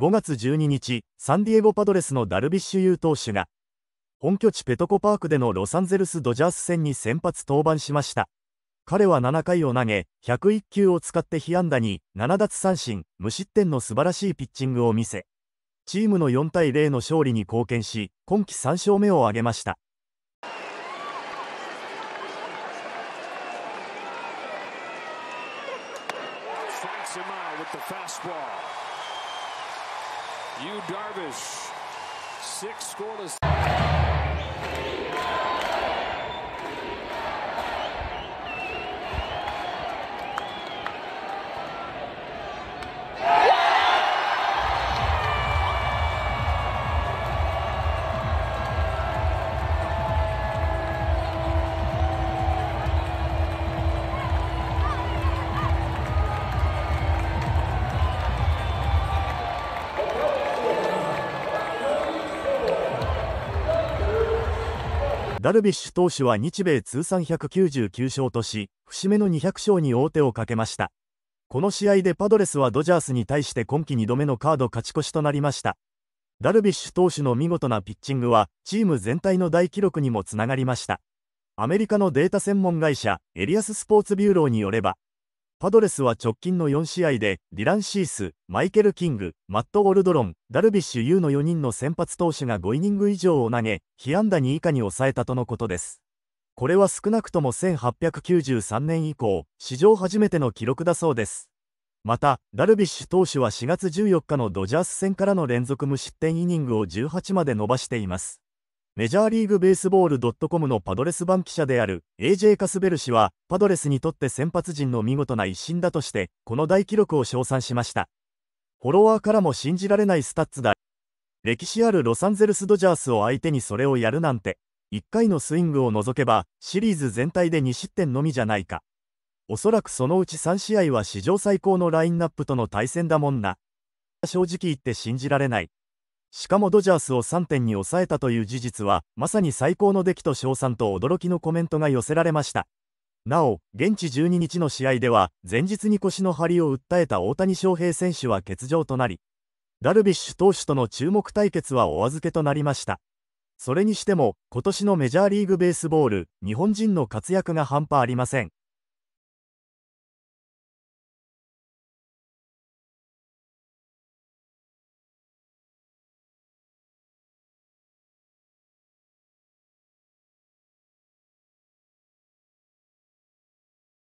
5月12日、サンディエゴパドレスのダルビッシュ有投手が、本拠地ペトコパークでのロサンゼルス・ドジャース戦に先発登板しました。彼は7回を投げ、101球を使って被安打に7奪三振、無失点の素晴らしいピッチングを見せ、チームの4対0の勝利に貢献し、今季3勝目を挙げました。f a s t b a l l Yu Darvish, six scoreless. ダルビッシュ投手は日米通算199勝とし、節目の200勝に王手をかけました。この試合でパドレスはドジャースに対して今季2度目のカード勝ち越しとなりました。ダルビッシュ投手の見事なピッチングは、チーム全体の大記録にもつながりました。アメリカのデータ専門会社、エリアススポーツビューローによれば、パドレスは直近の4試合で、ディラン・シース、マイケル・キング、マット・ゴルドロン、ダルビッシュ有の4人の先発投手が5イニング以上を投げ、被安打2以下に抑えたとのことです。これは少なくとも1893年以降、史上初めての記録だそうです。また、ダルビッシュ投手は4月14日のドジャース戦からの連続無失点イニングを18まで伸ばしています。メジャーリーグベースボール .com のパドレス版記者である AJ カスベル氏は、パドレスにとって先発陣の見事な一心だとして、この大記録を称賛しました。フォロワーからも信じられないスタッツだ。歴史あるロサンゼルス・ドジャースを相手にそれをやるなんて、1回のスイングを除けば、シリーズ全体で2失点のみじゃないか。おそらくそのうち3試合は史上最高のラインナップとの対戦だもんな。正直言って信じられない。しかもドジャースを3点に抑えたという事実は、まさに最高の出来と称賛と驚きのコメントが寄せられました。なお、現地12日の試合では、前日に腰の張りを訴えた大谷翔平選手は欠場となり、ダルビッシュ投手との注目対決はお預けとなりました。それにしても、今年のメジャーリーグベースボール、日本人の活躍が半端ありません。